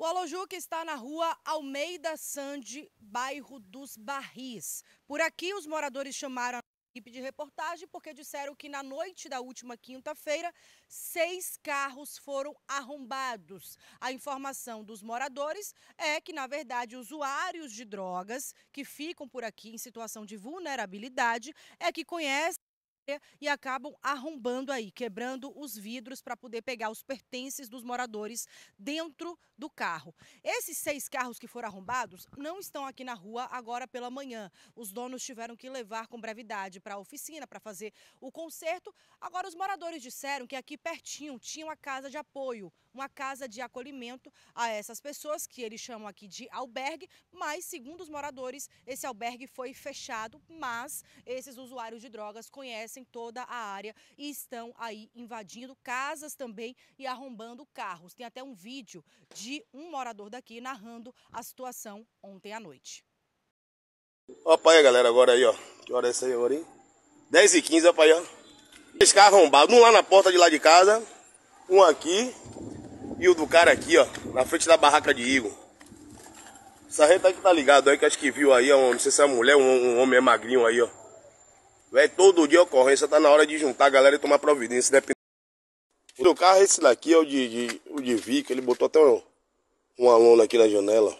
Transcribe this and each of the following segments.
O Alojuca está na rua Almeida Sande, bairro dos Barris. Por aqui, os moradores chamaram a equipe de reportagem porque disseram que na noite da última quinta-feira, seis carros foram arrombados. A informação dos moradores é que, na verdade, usuários de drogas que ficam por aqui em situação de vulnerabilidade é que conhecem e acabam arrombando aí, quebrando os vidros para poder pegar os pertences dos moradores dentro do carro. Esses seis carros que foram arrombados não estão aqui na rua agora pela manhã. Os donos tiveram que levar com brevidade para a oficina para fazer o conserto. Agora, os moradores disseram que aqui pertinho tinha uma casa de apoio, uma casa de acolhimento a essas pessoas que eles chamam aqui de albergue, mas segundo os moradores, esse albergue foi fechado, mas esses usuários de drogas conhecem toda a área e estão aí invadindo casas também e arrombando carros. Tem até um vídeo de um morador daqui narrando a situação ontem à noite. Ó, pai, galera, agora aí, ó. Que hora é essa aí, agora, hein? 10 e 15, ó, pai, ó. Três carros arrombado, um lá na porta de lá de casa, um aqui e o do cara aqui, ó, na frente da barraca de Igor. Sarreta que tá ligado aí, que acho que viu aí, ó, não sei se é mulher, um, um homem é magrinho aí, ó. Véi, todo dia ocorrência, tá na hora de juntar a galera e tomar providência, dependendo. Do carro, esse daqui é o de, de o de Vic, ele botou até um, um aluno aqui na janela.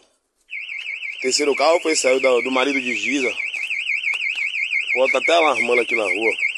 terceiro carro foi saiu do, do marido de Giza. Pô, até alarmando aqui na rua.